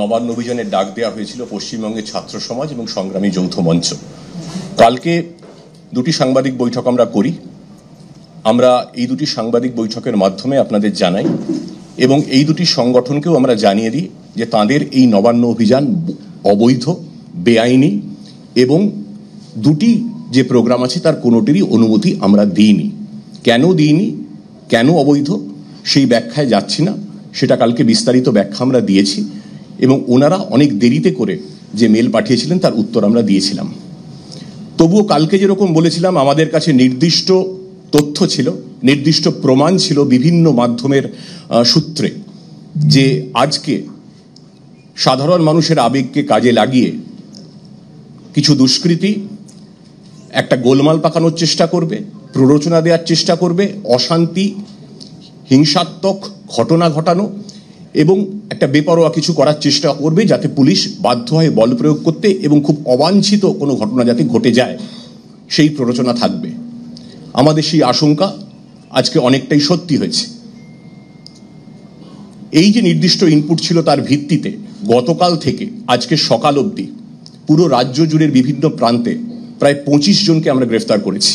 নবান্ন অভিযানের ডাক দেওয়া হয়েছিল পশ্চিমবঙ্গের ছাত্র সমাজ এবং সংগ্রামী যৌথ মঞ্চ কালকে দুটি সাংবাদিক বৈঠক আমরা করি আমরা এই দুটি সাংবাদিক বৈঠকের মাধ্যমে আপনাদের জানাই এবং এই দুটি সংগঠনকেও আমরা জানিয়ে দিই যে তাদের এই নবান্ন অভিযান অবৈধ বেআইনি এবং দুটি যে প্রোগ্রাম আছে তার কোনোটিরই অনুমতি আমরা দিইনি কেন দিইনি কেন অবৈধ সেই ব্যাখ্যায় যাচ্ছি না সেটা কালকে বিস্তারিত ব্যাখ্যা আমরা দিয়েছি এবং ওনারা অনেক দেরিতে করে যে মেল পাঠিয়েছিলেন তার উত্তর আমরা দিয়েছিলাম তবুও কালকে যেরকম বলেছিলাম আমাদের কাছে নির্দিষ্ট তথ্য ছিল নির্দিষ্ট প্রমাণ ছিল বিভিন্ন মাধ্যমের সূত্রে যে আজকে সাধারণ মানুষের আবেগকে কাজে লাগিয়ে কিছু দুষ্কৃতি একটা গোলমাল পাকানোর চেষ্টা করবে প্ররোচনা দেওয়ার চেষ্টা করবে অশান্তি হিংসাত্মক ঘটনা ঘটানো এবং একটা বেপরোয়া কিছু করার চেষ্টা করবে যাতে পুলিশ বাধ্য হয় বল প্রয়োগ করতে এবং খুব অবাঞ্ছিত কোনো ঘটনা যাতে ঘটে যায় সেই প্ররোচনা থাকবে আমাদের সেই আশঙ্কা আজকে অনেকটাই সত্যি হয়েছে এই যে নির্দিষ্ট ইনপুট ছিল তার ভিত্তিতে গতকাল থেকে আজকে সকাল অবধি পুরো রাজ্য জুড়ের বিভিন্ন প্রান্তে প্রায় পঁচিশ জনকে আমরা গ্রেফতার করেছি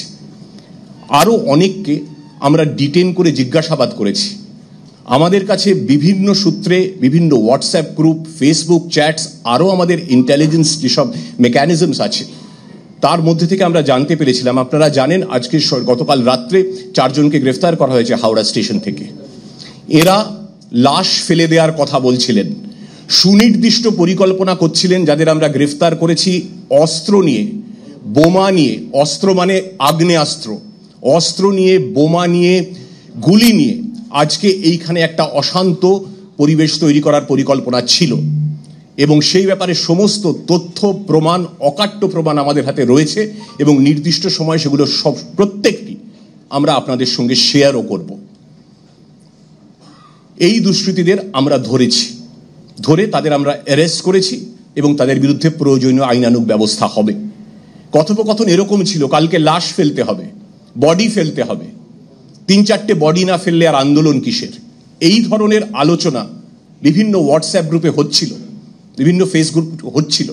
আরও অনেককে আমরা ডিটেন করে জিজ্ঞাসাবাদ করেছি আমাদের কাছে বিভিন্ন সূত্রে বিভিন্ন হোয়াটসঅ্যাপ গ্রুপ ফেসবুক চ্যাটস আরও আমাদের ইন্টেলিজেন্স যেসব মেকানিজমস আছে তার মধ্যে থেকে আমরা জানতে পেরেছিলাম আপনারা জানেন আজকে গতকাল রাত্রে চারজনকে গ্রেফতার করা হয়েছে হাওড়া স্টেশন থেকে এরা লাশ ফেলে দেওয়ার কথা বলছিলেন সুনির্দিষ্ট পরিকল্পনা করছিলেন যাদের আমরা গ্রেফতার করেছি অস্ত্র নিয়ে বোমা নিয়ে অস্ত্র মানে আগ্নেয়াস্ত্র অস্ত্র নিয়ে বোমা নিয়ে গুলি নিয়ে আজকে এইখানে একটা অশান্ত পরিবেশ তৈরি করার পরিকল্পনা ছিল এবং সেই ব্যাপারে সমস্ত তথ্য প্রমাণ অকাট্য প্রমাণ আমাদের হাতে রয়েছে এবং নির্দিষ্ট সময় সেগুলো সব প্রত্যেকটি আমরা আপনাদের সঙ্গে শেয়ারও করব এই দুষ্কৃতীদের আমরা ধরেছি ধরে তাদের আমরা অ্যারেস্ট করেছি এবং তাদের বিরুদ্ধে প্রয়োজনীয় আইনানুক ব্যবস্থা হবে কথোপকথন এরকম ছিল কালকে লাশ ফেলতে হবে বডি ফেলতে হবে তিন চারটে বডি না ফেললে আর আন্দোলন কিসের এই ধরনের আলোচনা বিভিন্ন হোয়াটসঅ্যাপ গ্রুপে হচ্ছিল বিভিন্ন ফেসবুক হচ্ছিল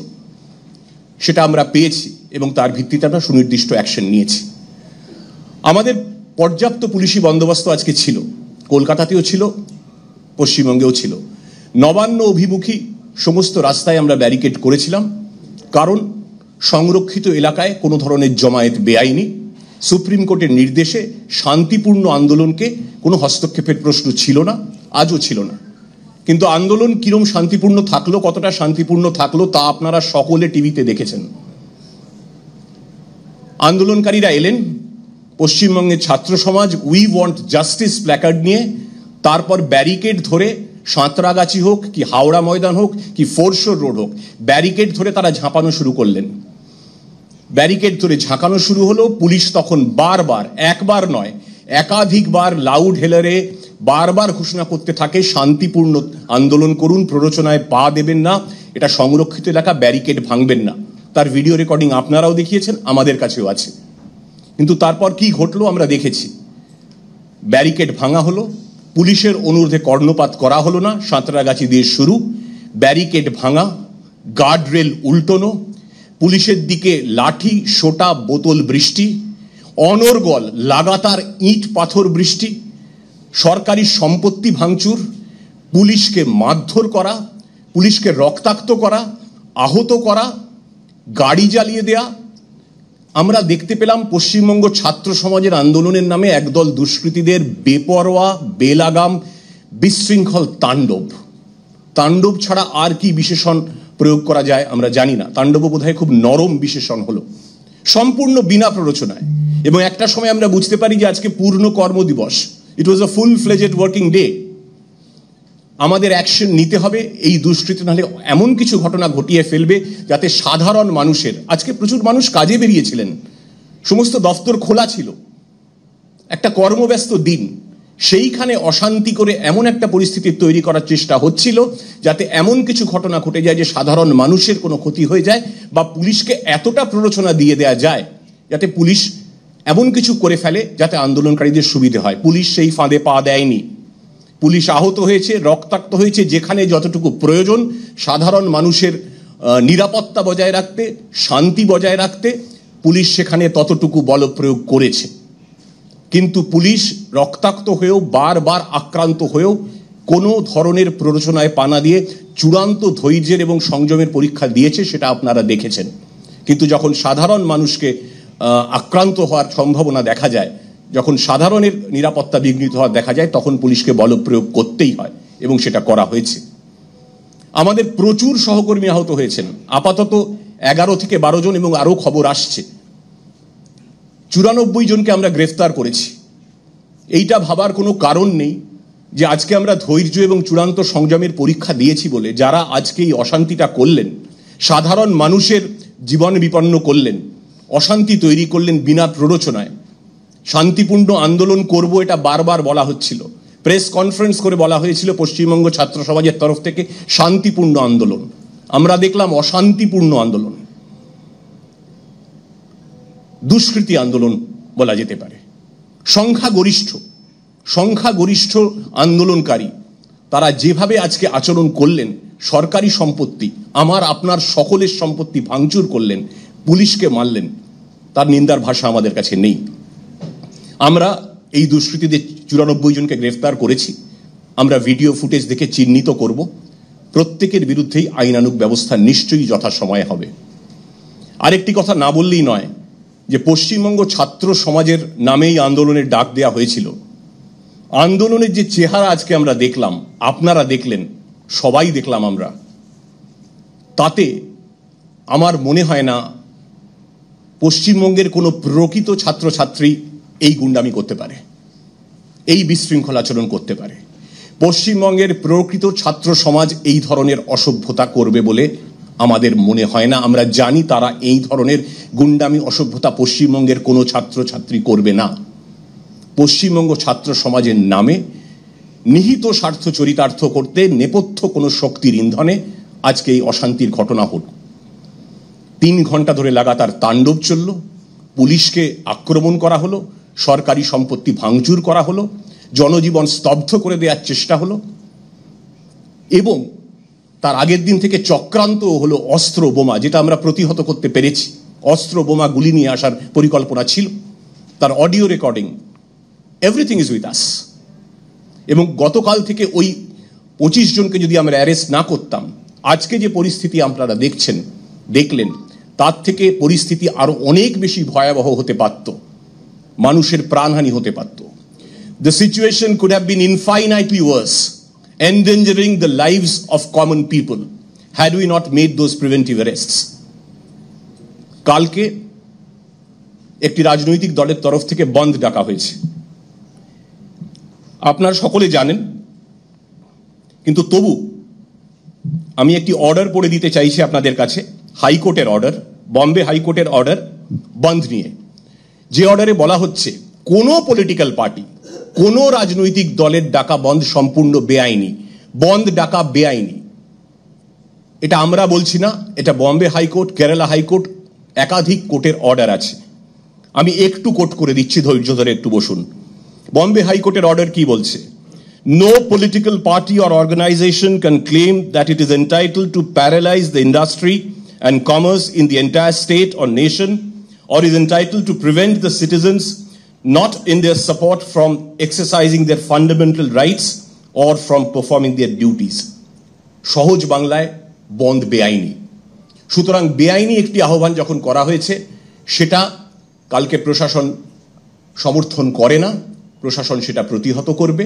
সেটা আমরা পেয়েছি এবং তার ভিত্তিতে আমরা সুনির্দিষ্ট অ্যাকশন নিয়েছি আমাদের পর্যাপ্ত পুলিশি বন্দোবস্ত আজকে ছিল কলকাতাতেও ছিল পশ্চিমবঙ্গেও ছিল নবান্ন অভিমুখী সমস্ত রাস্তায় আমরা ব্যারিকেড করেছিলাম কারণ সংরক্ষিত এলাকায় কোনো ধরনের জমায়েত বেআইনি সুপ্রিম কোর্টের নির্দেশে শান্তিপূর্ণ আন্দোলনকে কোনো হস্তক্ষেপের প্রশ্ন ছিল না আজও ছিল না কিন্তু আন্দোলন কিরম শান্তিপূর্ণ থাকলো কতটা শান্তিপূর্ণ থাকলো তা আপনারা সকলে টিভিতে দেখেছেন আন্দোলনকারীরা এলেন পশ্চিমবঙ্গের ছাত্র সমাজ উই ওয়ান্ট জাস্টিস প্ল্যাকার্ড নিয়ে তারপর ব্যারিকেড ধরে সাঁতরাগাছি হোক কি হাওড়া ময়দান হোক কি ফোরশোর রোড হোক ব্যারিকেড ধরে তারা ঝাঁপানো শুরু করলেন ব্যারিকেড ধরে ঝাঁকানো শুরু হলো পুলিশ তখন বারবার একবার নয় একাধিকবার লাউড হেলারে বারবার ঘোষণা করতে থাকে শান্তিপূর্ণ আন্দোলন করুন প্ররোচনায় পা দেবেন না এটা সংরক্ষিত এলাকা ব্যারিকেড ভাঙবেন না তার ভিডিও রেকর্ডিং আপনারাও দেখিয়েছেন আমাদের কাছেও আছে কিন্তু তারপর কি ঘটলো আমরা দেখেছি ব্যারিকেড ভাঙা হলো পুলিশের অনুরোধে কর্ণপাত করা হলো না সাঁতরাগাছি দিয়ে শুরু ব্যারিকেড ভাঙা গার্ডরেল উল্টোনো পুলিশের দিকে লাঠি সোটা বোতল বৃষ্টি অনর্গল লাগাতার ইট পাথর বৃষ্টি সরকারি সম্পত্তি ভাঙচুর পুলিশকে মারধর করা পুলিশকে রক্তাক্ত করা আহত করা গাড়ি জ্বালিয়ে দেয়া আমরা দেখতে পেলাম পশ্চিমবঙ্গ ছাত্র সমাজের আন্দোলনের নামে একদল দুষ্কৃতীদের বেপরোয়া বেলাগাম বিশৃঙ্খল তাণ্ডব তাণ্ডব ছাড়া আর কি বিশেষণ প্রয়োগ করা যায় আমরা জানি না তাণ্ডব বোধহয় খুব নরম বিশেষণ হলো সম্পূর্ণ বিনা প্ররোচনায় এবং একটা সময় আমরা বুঝতে পারি যে আজকে পূর্ণ কর্ম দিবস it was a full fledged working day আমাদের অ্যাকশন নিতে হবে এই দুষ্কৃতি নাহলে এমন কিছু ঘটনা ঘটিয়ে ফেলবে যাতে সাধারণ মানুষের আজকে প্রচুর মানুষ কাজে বেরিয়েছিলেন সমস্ত দফতর খোলা ছিল একটা কর্মব্যস্ত দিন সেইখানে অশান্তি করে এমন একটা পরিস্থিতি তৈরি করার চেষ্টা হচ্ছিল যাতে এমন কিছু ঘটনা ঘটে যায় যে সাধারণ মানুষের কোনো ক্ষতি হয়ে যায় বা পুলিশকে এতটা প্ররোচনা দিয়ে দেয়া যায় যাতে পুলিশ এমন কিছু করে ফেলে যাতে আন্দোলনকারীদের সুবিধে হয় পুলিশ সেই ফাঁদে পা দেয়নি পুলিশ আহত হয়েছে রক্তাক্ত হয়েছে যেখানে যতটুকু প্রয়োজন সাধারণ মানুষের নিরাপত্তা বজায় রাখতে শান্তি বজায় রাখতে পুলিশ সেখানে ততটুকু বল প্রয়োগ করেছে কিন্তু পুলিশ রক্তাক্ত হয়েও বারবার আক্রান্ত হয়েও কোনো ধরনের প্ররোচনায় পানা দিয়ে চূড়ান্ত ধৈর্যের এবং সংযমের পরীক্ষা দিয়েছে সেটা আপনারা দেখেছেন কিন্তু যখন সাধারণ মানুষকে আক্রান্ত হওয়ার সম্ভাবনা দেখা যায় যখন সাধারণের নিরাপত্তা বিঘ্নিত হওয়া দেখা যায় তখন পুলিশকে বল প্রয়োগ করতেই হয় এবং সেটা করা হয়েছে আমাদের প্রচুর সহকর্মী আহত হয়েছেন আপাতত এগারো থেকে বারো জন এবং আরও খবর আসছে চুরানব্বই জনকে আমরা গ্রেফতার করেছি এইটা ভাবার কোনো কারণ নেই যে আজকে আমরা ধৈর্য এবং চূড়ান্ত সংযমের পরীক্ষা দিয়েছি বলে যারা আজকে এই অশান্তিটা করলেন সাধারণ মানুষের জীবন বিপন্ন করলেন অশান্তি তৈরি করলেন বিনা প্ররোচনায় শান্তিপূর্ণ আন্দোলন করব এটা বারবার বলা হচ্ছিল প্রেস কনফারেন্স করে বলা হয়েছিল পশ্চিমবঙ্গ ছাত্র সমাজের তরফ থেকে শান্তিপূর্ণ আন্দোলন আমরা দেখলাম অশান্তিপূর্ণ আন্দোলন দুষ্কৃতি আন্দোলন বলা যেতে পারে সংখ্যাগরিষ্ঠ সংখ্যাগরিষ্ঠ আন্দোলনকারী তারা যেভাবে আজকে আচরণ করলেন সরকারি সম্পত্তি আমার আপনার সকলের সম্পত্তি ভাঙচুর করলেন পুলিশকে মারলেন তার নিন্দার ভাষা আমাদের কাছে নেই আমরা এই দুষ্কৃতীদের চুরানব্বই জনকে গ্রেফতার করেছি আমরা ভিডিও ফুটেজ দেখে চিহ্নিত করব প্রত্যেকের বিরুদ্ধেই আইনানুক ব্যবস্থা নিশ্চয়ই যথাসময়ে হবে আরেকটি কথা না বললেই নয় যে পশ্চিমবঙ্গ ছাত্র সমাজের নামেই আন্দোলনের ডাক দেয়া হয়েছিল আন্দোলনের যে চেহারা আজকে আমরা দেখলাম আপনারা দেখলেন সবাই দেখলাম আমরা তাতে আমার মনে হয় না পশ্চিমবঙ্গের কোনো প্রকৃত ছাত্রছাত্রী এই গুন্ডামি করতে পারে এই বিশৃঙ্খল আচরণ করতে পারে পশ্চিমবঙ্গের প্রকৃত ছাত্র সমাজ এই ধরনের অসভ্যতা করবে বলে আমাদের মনে হয় না আমরা জানি তারা এই ধরনের গুন্ডামি অসভ্যতা পশ্চিমবঙ্গের কোনো ছাত্রছাত্রী করবে না পশ্চিমবঙ্গ ছাত্র সমাজের নামে নিহিত স্বার্থ চরিতার্থ করতে নেপথ্য কোনো শক্তির ইন্ধনে আজকে এই অশান্তির ঘটনা হল তিন ঘন্টা ধরে লাগাতার তাণ্ডব চলল পুলিশকে আক্রমণ করা হলো সরকারি সম্পত্তি ভাঙচুর করা হলো জনজীবন স্তব্ধ করে দেওয়ার চেষ্টা হলো এবং তার আগের দিন থেকে চক্রান্ত হলো অস্ত্র বোমা যেটা আমরা প্রতিহত করতে পেরেছি অস্ত্র বোমা গুলি নিয়ে আসার পরিকল্পনা ছিল তার audio recording everything is with us এবং গতকাল থেকে ওই পঁচিশ জনকে যদি আমরা অ্যারেস্ট না করতাম আজকে যে পরিস্থিতি আপনারা দেখছেন দেখলেন তার থেকে পরিস্থিতি আরো অনেক বেশি ভয়াবহ হতে পারত মানুষের প্রাণহানি হতে পারত the situation could have been infinitely worse endangering the lives of common people had we not made those preventive arrests. কালকে একটি রাজনৈতিক দলের তরফ থেকে বন্ধ ডাকা হয়েছে আপনারা সকলে জানেন কিন্তু তবু আমি একটি অর্ডার পড়ে দিতে চাইছি আপনাদের কাছে হাইকোর্টের অর্ডার বম্বে হাইকোর্টের অর্ডার বন্ধ নিয়ে যে অর্ডারে বলা হচ্ছে কোনো পলিটিক্যাল পার্টি কোনো রাজনৈতিক দলের ডাকা বন্ধ সম্পূর্ণ বেআইনি বন্ধ ডাকা বেআইনি এটা আমরা বলছি না এটা বম্বে হাইকোর্ট কেরালা হাইকোর্ট একাধিক কোর্টের অর্ডার আছে আমি একটু কোট করে দিচ্ছি ধৈর্য ধরে একটু বসুন বম্বে হাইকোর্টের অর্ডার কি বলছে no political party or organisation can claim that it is entitle to paralyse the industry and commerce in the entire state or nation or is entitle to prevent the citizens not in their support from exercising their fundamental rights or from performing their duties সহজ বাংলায় বন্ধ বেআইনি সুতরাং বেআইনি একটি আহ্বান যখন করা হয়েছে সেটা কালকে প্রশাসন সমর্থন করে না প্রশাসন সেটা প্রতিহত করবে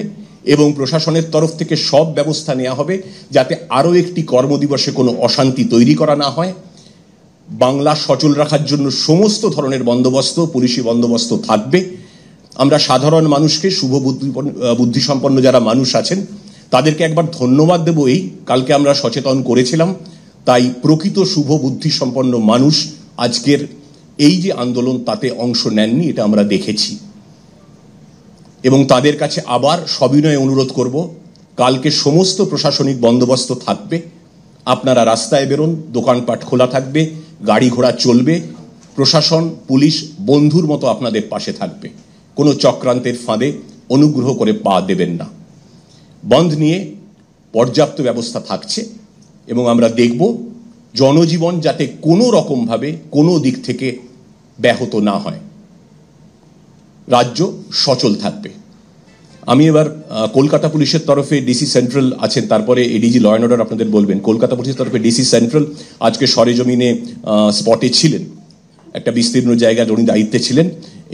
এবং প্রশাসনের তরফ থেকে সব ব্যবস্থা নেওয়া হবে যাতে আরও একটি কর্মদিবসে কোনো অশান্তি তৈরি করা না হয় বাংলা সচল রাখার জন্য সমস্ত ধরনের বন্দোবস্ত পুলিশি বন্দোবস্ত থাকবে আমরা সাধারণ মানুষকে শুভ বুদ্ধিসম্পন্ন যারা মানুষ আছেন তাদেরকে একবার ধন্যবাদ দেব এই কালকে আমরা সচেতন করেছিলাম তাই প্রকৃত শুভ বুদ্ধিসম্পন্ন মানুষ আজকের এই যে আন্দোলন তাতে অংশ নেননি এটা আমরা দেখেছি এবং তাদের কাছে আবার সবিনয়ে অনুরোধ করব কালকে সমস্ত প্রশাসনিক বন্দোবস্ত থাকবে আপনারা রাস্তায় বেরোন দোকানপাট খোলা থাকবে গাড়ি ঘোড়া চলবে প্রশাসন পুলিশ বন্ধুর মতো আপনাদের পাশে থাকবে কোনো চক্রান্তের ফাঁদে অনুগ্রহ করে পা দেবেন না বন্ধ নিয়ে পর্যাপ্ত ব্যবস্থা থাকছে এবং আমরা দেখব জনজীবন যাতে কোনো রকমভাবে কোনো দিক থেকে ব্যাহত না হয় রাজ্য সচল থাকবে আমি এবার কলকাতা পুলিশের তরফে ডিসি সেন্ট্রাল আছেন তারপরে এডিজি ল অ্যান্ড অর্ডার আপনাদের বলবেন কলকাতা পুলিশের তরফে ডিসি সেন্ট্রাল আজকে সরেজমিনে স্পটে ছিলেন একটা বিস্তীর্ণ জায়গা উনি দায়িত্বে ছিলেন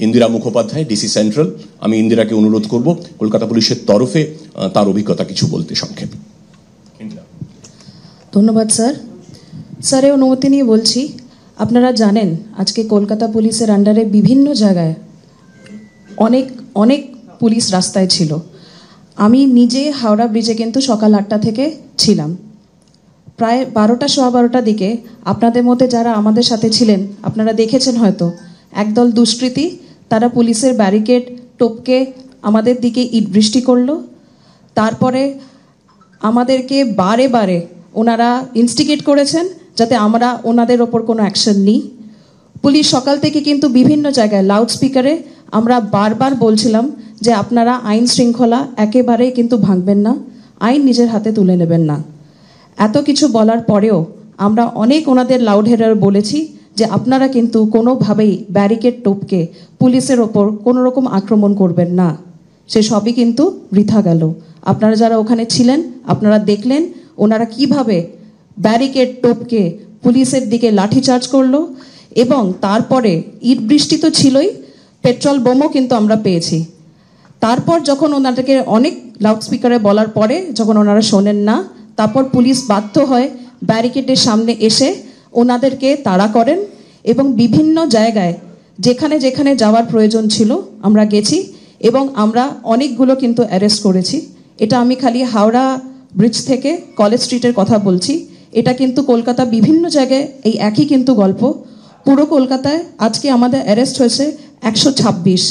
ইন্দিরা মুখোপাধ্যায় ডিসি সেন্ট্রাল আমি ইন্দিরাকে অনুরোধ করব কলকাতা পুলিশের তরফে তার অভিজ্ঞতা কিছু বলতে সংক্ষেপে ধন্যবাদ স্যার স্যারে অনুমতি নিয়ে বলছি আপনারা জানেন আজকে কলকাতা পুলিশের আন্ডারে বিভিন্ন জায়গায় অনেক অনেক পুলিশ রাস্তায় ছিল আমি নিজে হাওড়া ব্রিজে কিন্তু সকাল আটটা থেকে ছিলাম প্রায় বারোটা সোয়া বারোটার দিকে আপনাদের মধ্যে যারা আমাদের সাথে ছিলেন আপনারা দেখেছেন হয়তো একদল দুষ্কৃতী তারা পুলিশের ব্যারিকেড টোপকে আমাদের দিকে ইট বৃষ্টি করলো তারপরে আমাদেরকে বারে বারে ওনারা ইনস্টিগেট করেছেন যাতে আমরা ওনাদের ওপর কোনো অ্যাকশন নিই পুলিশ সকাল থেকে কিন্তু বিভিন্ন জায়গায় লাউড স্পিকারে আমরা বারবার বলছিলাম যে আপনারা আইন শৃঙ্খলা একেবারেই কিন্তু ভাঙবেন না আইন নিজের হাতে তুলে নেবেন না এত কিছু বলার পরেও আমরা অনেক ওনাদের লাউড হেরার বলেছি যে আপনারা কিন্তু কোনোভাবেই ব্যারিকেড টোপকে পুলিশের ওপর কোনো রকম আক্রমণ করবেন না সে সবই কিন্তু বৃথা গেল আপনারা যারা ওখানে ছিলেন আপনারা দেখলেন ওনারা কিভাবে ব্যারিকেড টোপকে পুলিশের দিকে লাঠিচার্জ করলো এবং তারপরে ইট বৃষ্টি তো ছিলই পেট্রোল বোমও কিন্তু আমরা পেয়েছি তারপর যখন ওনাদেরকে অনেক লাউডস্পিকারে বলার পরে যখন ওনারা শোনেন না তারপর পুলিশ বাধ্য হয় ব্যারিকেডের সামনে এসে ওনাদেরকে তাড়া করেন এবং বিভিন্ন জায়গায় যেখানে যেখানে যাওয়ার প্রয়োজন ছিল আমরা গেছি এবং আমরা অনেকগুলো কিন্তু অ্যারেস্ট করেছি এটা আমি খালি হাওড়া ব্রিজ থেকে কলেজ স্ট্রিটের কথা বলছি এটা কিন্তু কলকাতা বিভিন্ন জায়গায় এই একই কিন্তু গল্প পুরো কলকাতায় আজকে আমাদের অ্যারেস্ট হয়েছে একশো ছাব্বিশ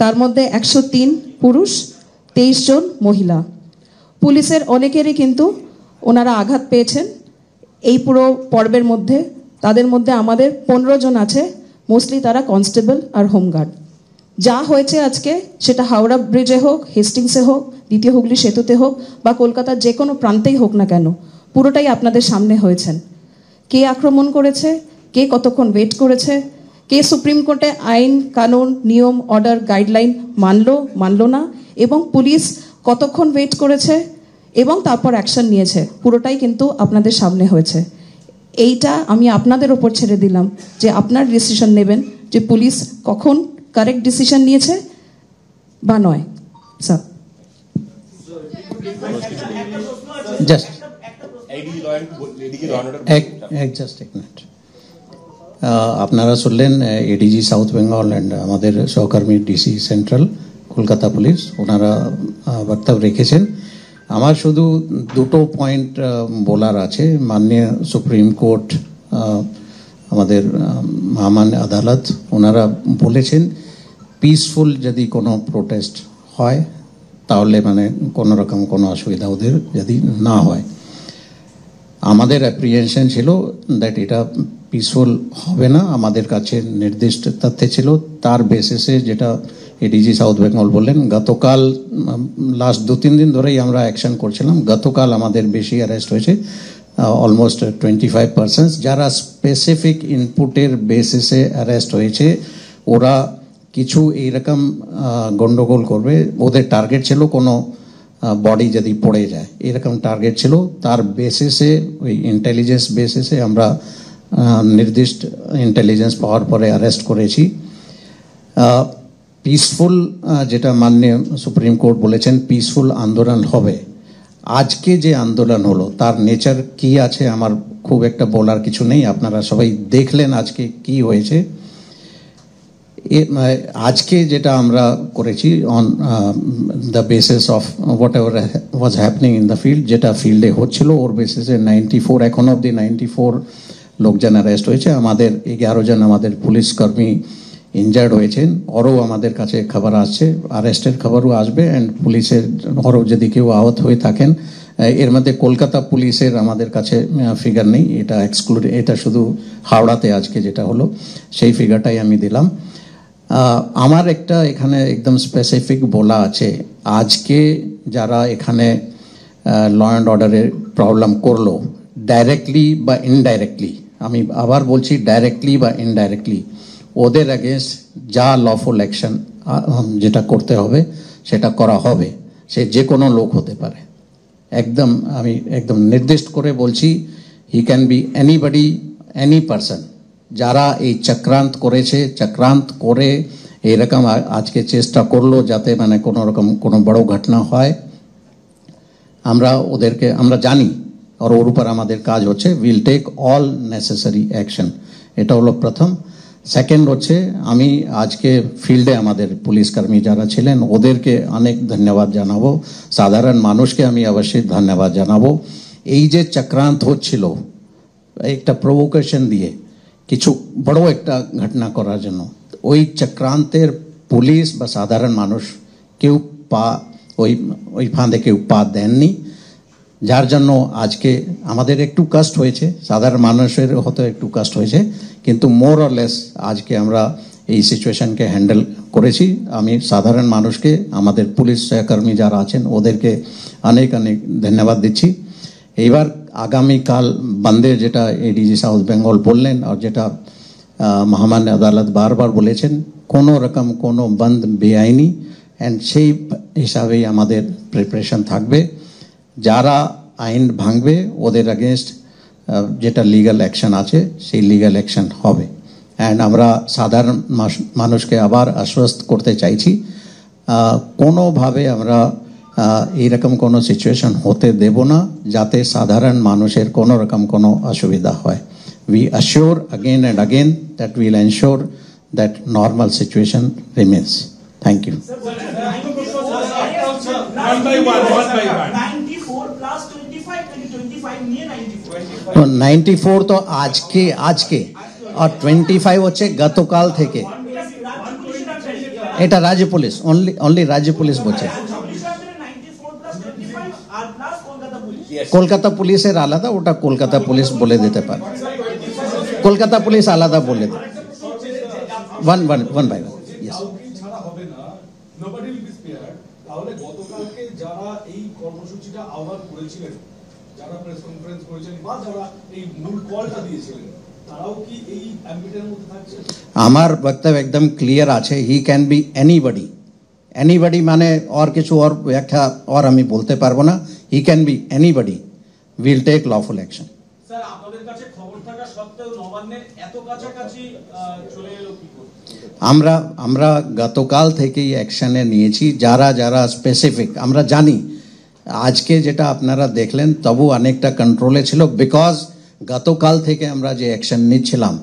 তার মধ্যে একশো তিন পুরুষ তেইশ জন মহিলা পুলিশের অনেকেরই কিন্তু ওনারা আঘাত পেয়েছেন এই পুরো পর্বের মধ্যে তাদের মধ্যে আমাদের পনেরো জন আছে মোস্টলি তারা কনস্টেবল আর হোমগার্ড যা হয়েছে আজকে সেটা হাওড়া ব্রিজে হোক হেস্টিংসে হোক দ্বিতীয় হুগলি সেতুতে হোক বা কলকাতার যে কোনো প্রান্তেই হোক না কেন পুরোটাই আপনাদের সামনে হয়েছেন কে আক্রমণ করেছে কে কতক্ষণ ওয়েট করেছে কে সুপ্রিম কোর্টে আইন কানুন নিয়ম অর্ডার গাইডলাইন মানলো মানলো না এবং পুলিশ কতক্ষণ ওয়েট করেছে এবং তারপর অ্যাকশন নিয়েছে পুরোটাই কিন্তু আপনাদের সামনে হয়েছে এইটা আমি আপনাদের ওপর ছেড়ে দিলাম যে আপনার ডিসিশন নেবেন যে পুলিশ কখন কারেক্ট ডিসিশন নিয়েছে বা নয় স্যার জাস্ট uh, আপনারা শুনলেন এডিজি সাউথ বেঙ্গল অ্যান্ড আমাদের সহকর্মী ডিসি সেন্ট্রাল কলকাতা পুলিশ ওনারা uh, বক্তব্য রেখেছেন আমার শুধু দুটো পয়েন্ট বলার আছে মাননীয় সুপ্রিম কোর্ট আমাদের মহামান্য আদালত ওনারা বলেছেন পিসফুল যদি কোনো প্রোটেস্ট হয় তাহলে মানে কোনো রকম কোনো অসুবিধা ওদের যদি না হয় আমাদের অ্যাপ্রিহেনশন ছিল দ্যাট এটা পিসফুল হবে না আমাদের কাছে নির্দিষ্ট তথ্য ছিল তার বেসিসে যেটা এডিজি সাউথ বেঙ্গল বললেন গতকাল লাস্ট দু তিন দিন ধরেই আমরা অ্যাকশন করছিলাম গতকাল আমাদের বেশি অ্যারেস্ট হয়েছে অলমোস্ট টোয়েন্টি ফাইভ পার্সেন্ট যারা স্পেসিফিক ইনপুটের বেসিসে অ্যারেস্ট হয়েছে ওরা কিছু এইরকম গণ্ডগোল করবে ওদের টার্গেট ছিল কোনো বডি যদি পড়ে যায় এরকম টার্গেট ছিল তার বেসিসে ওই ইন্টেলিজেন্স বেসিসে আমরা নির্দিষ্ট ইন্টেলিজেন্স পাওয়ার পরে অ্যারেস্ট করেছি পিসফুল যেটা মাননীয় সুপ্রিম কোর্ট বলেছেন পিসফুল আন্দোলন হবে আজকে যে আন্দোলন হলো তার নেচার কি আছে আমার খুব একটা বলার কিছু নেই আপনারা সবাই দেখলেন আজকে কি হয়েছে আজকে যেটা আমরা করেছি on the basis of whatever was happening in the field যেটা ফিল্ডে হচ্ছিল ওর বেসিসে নাইনটি ফোর এখন অবধি নাইনটি ফোর লোকজন অ্যারেস্ট হয়েছে আমাদের এগারো জন আমাদের পুলিশ কর্মী ইনজার্ড হয়েছেন ওরও আমাদের কাছে খাবার আসছে আরেস্টের খাবারও আসবে অ্যান্ড পুলিশের ওরও যদি কেউ আহত হয়ে থাকেন এর মধ্যে কলকাতা পুলিশের আমাদের কাছে ফিগার নেই এটা এক্সক্লুড এটা শুধু হাওড়াতে আজকে যেটা হলো সেই ফিগারটাই আমি দিলাম আমার একটা এখানে একদম স্পেসিফিক বলা আছে আজকে যারা এখানে ল অ্যান্ড অর্ডারের প্রবলেম করলো ডাইরেক্টলি বা ইনডাইরেক্টলি আমি আবার বলছি ডাইরেক্টলি বা ইনডাইরেক্টলি ওদের অ্যাগেনস্ট যা লফুল অ্যাকশন যেটা করতে হবে সেটা করা হবে সে যে কোনো লোক হতে পারে একদম আমি একদম নির্দিষ্ট করে বলছি he can be anybody any person যারা এই চক্রান্ত করেছে চক্রান্ত করে এইরকম আজকে চেষ্টা করলো যাতে মানে কোনো রকম কোনো বড় ঘটনা হয় আমরা ওদেরকে আমরা জানি আর ওর উপর আমাদের কাজ হচ্ছে will take all necessary action এটা হলো প্রথম সেকেন্ড হচ্ছে আমি আজকে ফিল্ডে আমাদের পুলিশ কর্মী যারা ছিলেন ওদেরকে অনেক ধন্যবাদ জানাবো সাধারণ মানুষকে আমি অবশ্যই ধন্যবাদ জানাবো এই যে চক্রান্ত হচ্ছিল একটা প্রভোকেশন দিয়ে কিছু বড় একটা ঘটনা করার জন্য ওই চক্রান্তের পুলিশ বা সাধারণ মানুষ কেউ পা ওই ওই ফাঁদে কেউ পা দেননি যার জন্য আজকে আমাদের একটু কষ্ট হয়েছে সাধারণ মানুষের হয়তো একটু কষ্ট হয়েছে কিন্তু মোর অরলেস আজকে আমরা এই সিচুয়েশনকে হ্যান্ডেল করেছি আমি সাধারণ মানুষকে আমাদের পুলিশ সহকর্মী যারা আছেন ওদেরকে অনেক অনেক ধন্যবাদ দিচ্ছি এইবার আগামীকাল বন্দে যেটা এডিজি সাউথ বেঙ্গল বললেন আর যেটা মহামান্য আদালত বারবার বলেছেন কোনো রকম কোনো বন্ধ বেআইনি অ্যান্ড সেই হিসাবেই আমাদের প্রিপারেশন থাকবে যারা আইন ভাঙবে ওদের আগেনস্ট যেটা লিগাল অ্যাকশন আছে সেই লিগাল অ্যাকশন হবে অ্যান্ড আমরা সাধারণ মানুষকে আবার আশ্বস্ত করতে চাইছি কোনোভাবে আমরা এইরকম কোনো সিচুয়েশন হতে দেব না যাতে সাধারণ মানুষের কোনো রকম কোনো অসুবিধা হয় we assure again and again that will ensure that normal situation remains thank you তো নাইনটি ফোর তো আজকে আজকে আর টোয়েন্টি ফাইভ হচ্ছে গতকাল থেকে এটা রাজ্য পুলিশ অনলি অনলি রাজ্য পুলিশ বলছে কলকাতা পুলিশের আলাদা ওটা কলকাতা পুলিশ বলে দিতে পারে কলকাতা পুলিশ আলাদা বলে দিতে one one one by one তাহলে গতকালকে যারা এই কর্মসূচিটা আহ্বান করেছিলেন প্রেস কনফারেন্স করেছেন বা যারা এই মূল কলটা দিয়েছিলেন আমার বক্তব্য একদম ক্লিয়ার আছে he can be anybody anybody মানে ওর কিছু ওর ব্যাখ্যা ওর আমি বলতে পারবো না he can be anybody will take lawful action আমরা আমরা গতকাল থেকেই অ্যাকশানে নিয়েছি যারা যারা স্পেসিফিক আমরা জানি আজকে যেটা আপনারা দেখলেন তবু অনেকটা কন্ট্রোলে ছিল বিকজ গতকাল থেকে আমরা যে অ্যাকশন নিচ্ছিলাম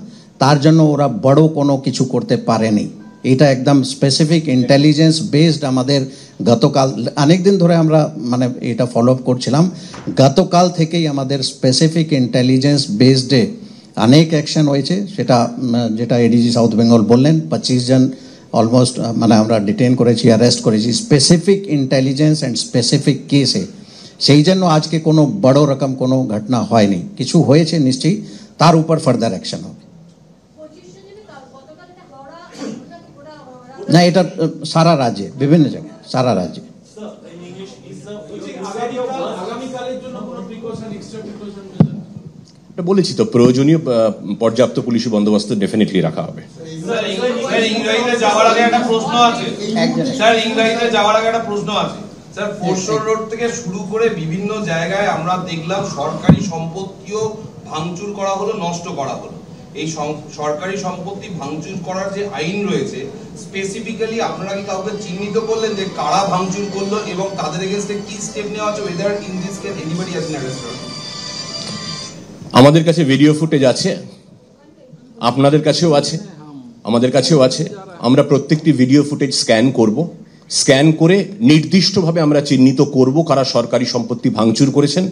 তার জন্য ওরা বড় কোনো কিছু করতে পারেনি এটা একদম স্পেসিফিক ইন্টেলিজেন্স বেসড আমাদের গতকাল অনেক দিন ধরে আমরা মানে এটা ফলো করছিলাম গতকাল থেকেই আমাদের স্পেসিফিক ইন্টেলিজেন্স বেসডে অনেক অ্যাকশন হয়েছে সেটা যেটা এডিজি সাউথ বেঙ্গল বললেন পঁচিশ জন অলমোস্ট uh, মানে আমরা ডিটেন করেছি অ্যারেস্ট করেছি স্পেসিফিক ইন্টেলিজেন্স অ্যান্ড স্পেসিফিক কেসে সেই জন্য আজকে কোনো বড় রকম কোনো ঘটনা হয়নি কিছু হয়েছে নিশ্চয়ই তার উপর ফার্দার অ্যাকশন হবে না এটা সারা রাজ্যে বিভিন্ন জায়গায় সারা রাজ্যে বলেছি তো প্রয়োজনীয় পর্যাপ্ত পুলিশ বন্দোবস্ত ডেফিনেটলি রাখা হবে স্যার ইংরাজিতে যাওয়ার আগে একটা প্রশ্ন আছে স্যার ইংরাজিতে যাওয়ার আগে একটা প্রশ্ন আছে স্যার ফোর্সর রোড থেকে শুরু করে বিভিন্ন জায়গায় আমরা দেখলাম সরকারি সম্পত্তিও ভাঙচুর করা হলো নষ্ট করা হলো এই সরকারি সম্পত্তি ভাঙচুর করার যে আইন রয়েছে স্পেসিফিক্যালি আপনারা কি কাউকে চিহ্নিত করলেন যে কারা ভাঙচুর করলো এবং তাদের এগেনস্টে কি স্টেপ নেওয়া আছে whether in this case anybody has been arrested আমাদের কাছে ভিডিও ফুটেজ আছে আপনাদের কাছেও আছে আমাদের কাছেও আছে আমরা প্রত্যেকটি ভিডিও ফুটেজ স্ক্যান করব স্ক্যান করে নির্দিষ্টভাবে আমরা চিহ্নিত করব কারা সরকারি সম্পত্তি ভাঙচুর করেছেন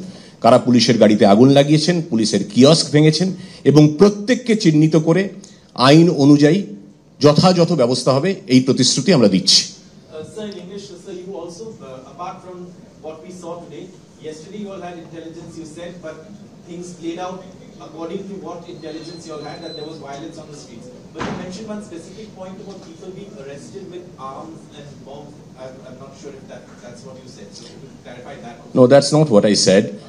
কারা পুলিশের গাড়িতে আগুন লাগিয়েছেন পুলিশের কিয়স্ক ভেঙেছেন এবং প্রত্যেককে চিহ্নিত করে আইন অনুযায়ী যথাযথ ব্যবস্থা হবে এই প্রতিশ্রুতি আমরা দিচ্ছি uh, uh, according to what intelligence you had that there was violence on the streets. But you mentioned one specific point about people being arrested with arms and bombs. I'm, I'm not sure if that, that's what you said. So you clarify that. Also. No, that's not what I said.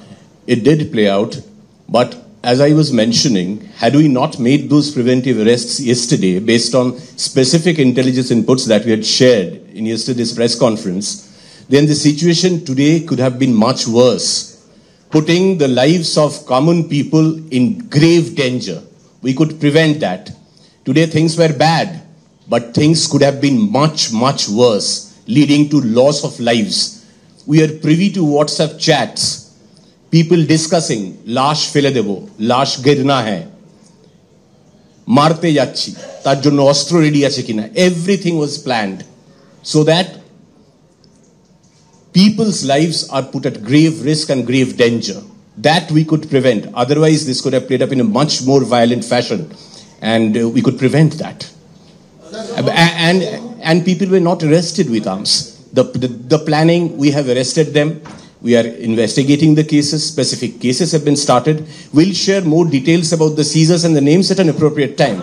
It did play out, but as I was mentioning, had we not made those preventive arrests yesterday based on specific intelligence inputs that we had shared in yesterday's press conference, then the situation today could have been much worse, putting the lives of common people in grave danger. We could prevent that. Today things were bad, but things could have been much, much worse, leading to loss of lives. We are privy to WhatsApp chats, people discussing, lash fele devo, lash girna hai, marte Yachi, তার জন্য অস্ত্র ready আছে কিনা everything was planned people's lives are put at grave risk and grave danger. That we could prevent. Otherwise, this could have played up in a much more violent fashion and uh, we could prevent that. And, and, people were not arrested with arms. The, the, the planning, we have arrested them. We are investigating the cases. Specific cases have been started. We'll share more details about the seizures and the names at an appropriate time.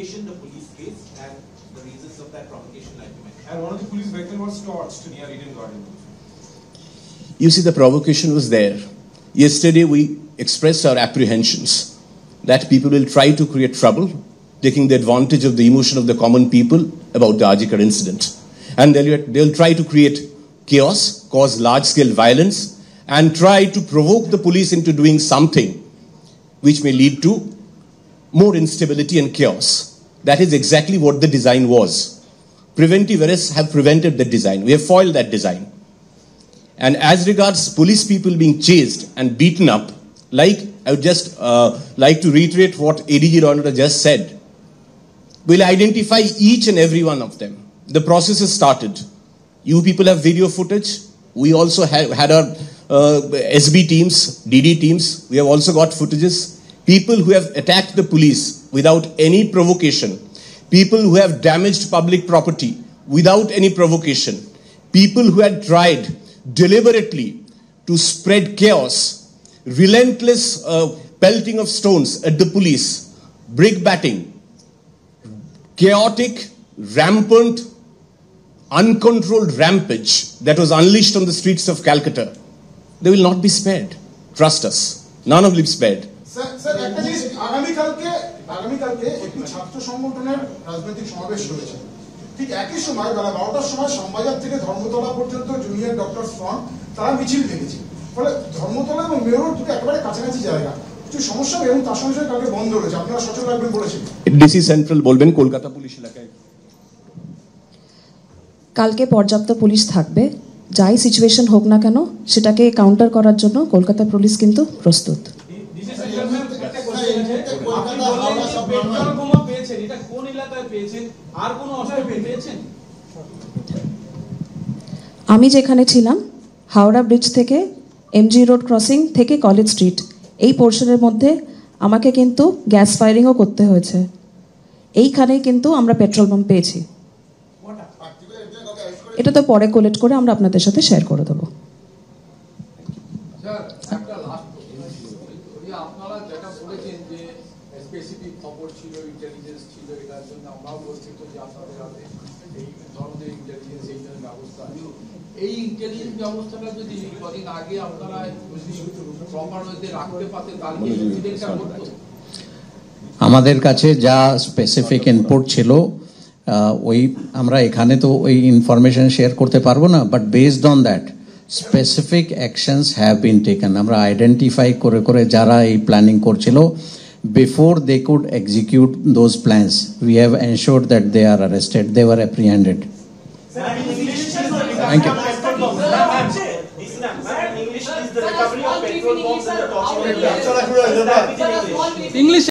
provocation the police case and the reasons of that provocation mentioned. And one of the police vehicle was torched near Eden Garden. You see, the provocation was there. Yesterday, we expressed our apprehensions that people will try to create trouble, taking the advantage of the emotion of the common people about the Ajikar incident. And they'll, they'll try to create chaos, cause large scale violence, and try to provoke the police into doing something which may lead to more instability and chaos. That is exactly what the design was. Preventive arrests have prevented that design. We have foiled that design. And as regards police people being chased and beaten up, like I would just uh, like to reiterate what ADG Ronda just said. We'll identify each and every one of them. The process has started. You people have video footage. We also have, had our uh, SB teams, DD teams. We have also got footages. People who have attacked the police without any provocation, people who have damaged public property without any provocation, people who had tried deliberately to spread chaos, relentless uh, pelting of stones at the police, brick batting, chaotic, rampant, uncontrolled rampage that was unleashed on the streets of Calcutta. They will not be spared. Trust us. None of them will be spared. Sir, sir, তারিখে একটি ছাত্র সংগঠনের রাজনৈতিক সমাবেশ রয়েছে ঠিক একই সময় বেলা বারোটার সময় শ্যামবাজার থেকে ধর্মতলা পর্যন্ত জুনিয়র ডক্টর ফ্রন্ট তারা মিছিল ডেকেছে ফলে ধর্মতলা এবং মেয়র দুটো একেবারে কাছাকাছি জায়গা কিছু সমস্যা এবং তার সঙ্গে সঙ্গে বন্ধ রয়েছে আপনারা সচেতন রাখবেন বলেছেন ডিসি সেন্ট্রাল বলবেন কলকাতা পুলিশ এলাকায় কালকে পর্যাপ্ত পুলিশ থাকবে যাই সিচুয়েশন হোক না কেন সেটাকে কাউন্টার করার জন্য কলকাতা পুলিশ কিন্তু প্রস্তুত আমি যেখানে ছিলাম হাওড়া ব্রিজ থেকে এমজি রোড ক্রসিং থেকে কলেজ স্ট্রিট এই পোর্শনের মধ্যে আমাকে কিন্তু গ্যাস ফায়ারিংও করতে হয়েছে এইখানেই কিন্তু আমরা পেট্রোল পাম্প পেয়েছি এটা তো পরে কোলেক্ট করে আমরা আপনাদের সাথে শেয়ার করে দেবো স্পেসিফিক খবর ছিল ইন্টেলিজেন্স ছিল এটার জন্য আমরাও বলছি যে আপনাদের হাতে এই ধরনের ইন্টেলিজেন্স এই ধরনের ব্যবস্থা এই ইন্টেলিজেন্স ব্যবস্থাটা যদি কদিন আগে আপনারা প্রপার রাখতে পারতেন তাহলে ইনসিডেন্টটা করতো আমাদের কাছে যা স্পেসিফিক ইনপুট ছিল ওই আমরা এখানে তো ওই ইনফরমেশন শেয়ার করতে পারবো না but based on that specific actions have been taken আমরা আইডেন্টিফাই করে করে যারা এই প্ল্যানিং করছিল before they could execute those plans, we have ensured that they are arrested, they were apprehended. Thank you. English